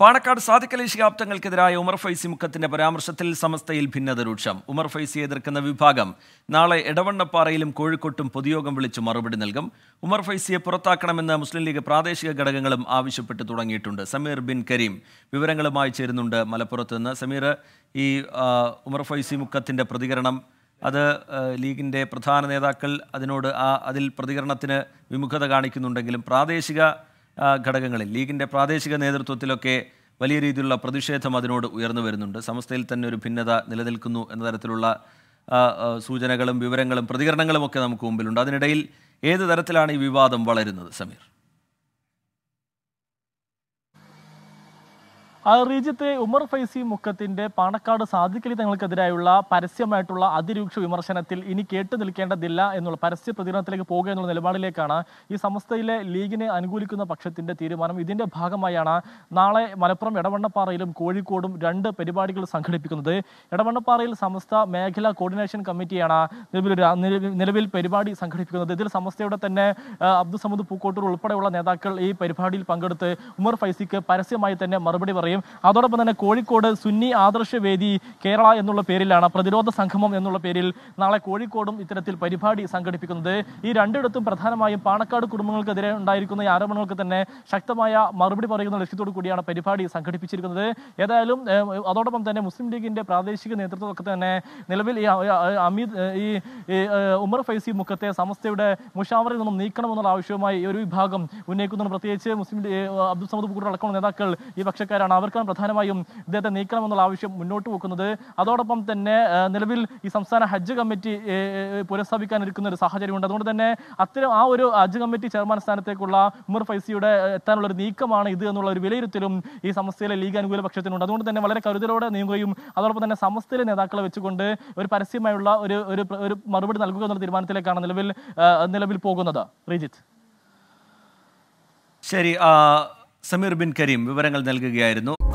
പാണക്കാട് സാധിക്കലി ശിഹാബ്ദങ്ങൾക്കെതിരായ ഉമർ ഫൈസി മുഖത്തിന്റെ പരാമർശത്തിൽ സമസ്തയിൽ ഭിന്നത രൂക്ഷം ഉമർ ഫൈസിയെ എതിർക്കുന്ന വിഭാഗം നാളെ എടവണ്ണപ്പാറയിലും കോഴിക്കോട്ടും പൊതുയോഗം വിളിച്ച് മറുപടി നൽകും ഉമർ ഫൈസിയെ പുറത്താക്കണമെന്ന് മുസ്ലിം ലീഗ് പ്രാദേശിക ഘടകങ്ങളും ആവശ്യപ്പെട്ട് തുടങ്ങിയിട്ടുണ്ട് സമീർ ബിൻ കരീം വിവരങ്ങളുമായി ചേരുന്നുണ്ട് മലപ്പുറത്ത് നിന്ന് സമീർ ഈ ഉമർ ഫൈസി മുഖത്തിന്റെ പ്രതികരണം അത് ലീഗിന്റെ പ്രധാന നേതാക്കൾ അതിനോട് ആ അതിൽ പ്രതികരണത്തിന് വിമുഖത കാണിക്കുന്നുണ്ടെങ്കിലും പ്രാദേശിക ഘടകങ്ങളിൽ ലീഗിൻ്റെ പ്രാദേശിക നേതൃത്വത്തിലൊക്കെ വലിയ രീതിയിലുള്ള പ്രതിഷേധം അതിനോട് ഉയർന്നു വരുന്നുണ്ട് സമസ്തയിൽ തന്നെ ഒരു ഭിന്നത നിലനിൽക്കുന്നു എന്ന തരത്തിലുള്ള സൂചനകളും വിവരങ്ങളും പ്രതികരണങ്ങളും ഒക്കെ നമുക്ക് മുമ്പിലുണ്ട് അതിനിടയിൽ ഏത് തരത്തിലാണ് ഈ വിവാദം വളരുന്നത് സമീർ റീജിത്തെ ഉമർ ഫൈസി മുക്കത്തിന്റെ പാണക്കാട് സാധിക്കലി തങ്ങൾക്കെതിരായുള്ള പരസ്യമായിട്ടുള്ള അതിരൂക്ഷ വിമർശനത്തിൽ ഇനി കേട്ടു നിൽക്കേണ്ടതില്ല എന്നുള്ള പരസ്യ പ്രതികരണത്തിലേക്ക് പോകുക എന്നുള്ള നിലപാടിലേക്കാണ് ഈ സംസ്ഥയിലെ ലീഗിനെ അനുകൂലിക്കുന്ന പക്ഷത്തിന്റെ തീരുമാനം ഇതിന്റെ ഭാഗമായാണ് നാളെ മലപ്പുറം എടവണ്ണപ്പാറയിലും കോഴിക്കോടും രണ്ട് പരിപാടികൾ സംഘടിപ്പിക്കുന്നത് എടവണ്ണപ്പാറയിൽ സമസ്ത മേഖലാ കോർഡിനേഷൻ കമ്മിറ്റിയാണ് നിലവിൽ നിലവിൽ പരിപാടി സംഘടിപ്പിക്കുന്നത് ഇതിൽ സമസ്തയുടെ തന്നെ അബ്ദുസമദ് പൂക്കോട്ടൂർ ഉൾപ്പെടെയുള്ള നേതാക്കൾ ഈ പരിപാടിയിൽ പങ്കെടുത്ത് ഉമർ ഫൈസിക്ക് പരസ്യമായി തന്നെ മറുപടി പറയും പറയും അതോടൊപ്പം തന്നെ കോഴിക്കോട് സുന്നി ആദർശ വേദി കേരള എന്നുള്ള പേരിലാണ് പ്രതിരോധ സംഗമം എന്നുള്ള പേരിൽ നാളെ കോഴിക്കോടും ഇത്തരത്തിൽ പരിപാടി സംഘടിപ്പിക്കുന്നത് ഈ രണ്ടിടത്തും പ്രധാനമായും പാണക്കാട് കുടുംബങ്ങൾക്കെതിരെ ഉണ്ടായിരിക്കുന്ന ഈ ആരോപണങ്ങൾക്ക് തന്നെ ശക്തമായ മറുപടി പറയുന്ന ലക്ഷ്യത്തോടു കൂടിയാണ് പരിപാടി സംഘടിപ്പിച്ചിരിക്കുന്നത് ഏതായാലും അതോടൊപ്പം തന്നെ മുസ്ലിം ലീഗിന്റെ പ്രാദേശിക നേതൃത്വമൊക്കെ തന്നെ നിലവിൽ ഈ അമീദ് ഈ ഉമർ ഫൈസി മുഖത്തെ സമസ്തയുടെ മുഷാവറിൽ നിന്നും നീക്കണമെന്നുള്ള ആവശ്യവുമായി ഒരു വിഭാഗം ഉന്നയിക്കുന്നുണ്ട് പ്രത്യേകിച്ച് മുസ്ലിം അബ്ദുൾ സമദ് കൂട്ടർ അടക്കമുള്ള നേതാക്കൾ ഈ പക്ഷക്കാരാണ് അവർക്കാണ് പ്രധാനമായും ഇദ്ദേഹത്തെ നീക്കണമെന്നുള്ള ആവശ്യം മുന്നോട്ട് വെക്കുന്നത് അതോടൊപ്പം തന്നെ നിലവിൽ ഈ സംസ്ഥാന ഹജ്ജ് കമ്മിറ്റി പുനഃസ്ഥാപിക്കാൻ ഇരിക്കുന്ന ഒരു സാഹചര്യമുണ്ട് അതുകൊണ്ട് തന്നെ അത്തരം ആ ഒരു ഹജ്ജ് കമ്മിറ്റി ചെയർമാൻ സ്ഥാനത്തേക്കുള്ള ഉമർ ഫൈസിയുടെ എത്താനുള്ള ഒരു നീക്കമാണ് ഇത് എന്നുള്ള ഒരു വിലയിരുത്തലും ഈ സമസ്തയിലെ ലീഗ് അനുകൂല പക്ഷത്തിനുണ്ട് അതുകൊണ്ട് തന്നെ വളരെ കരുതലോടെ നീങ്ങുകയും അതോടൊപ്പം തന്നെ സമസ്തയിലെ നേതാക്കളെ വെച്ചുകൊണ്ട് ഒരു പരസ്യമായുള്ള ഒരു ഒരു മറുപടി നൽകുക എന്നുള്ള തീരുമാനത്തിലേക്കാണ് നിലവിൽ നിലവിൽ പോകുന്നത് ശ്രീജിത്ത് ശരി സമീർ ബിൻ കരീം വിവരങ്ങൾ നൽകുകയായിരുന്നു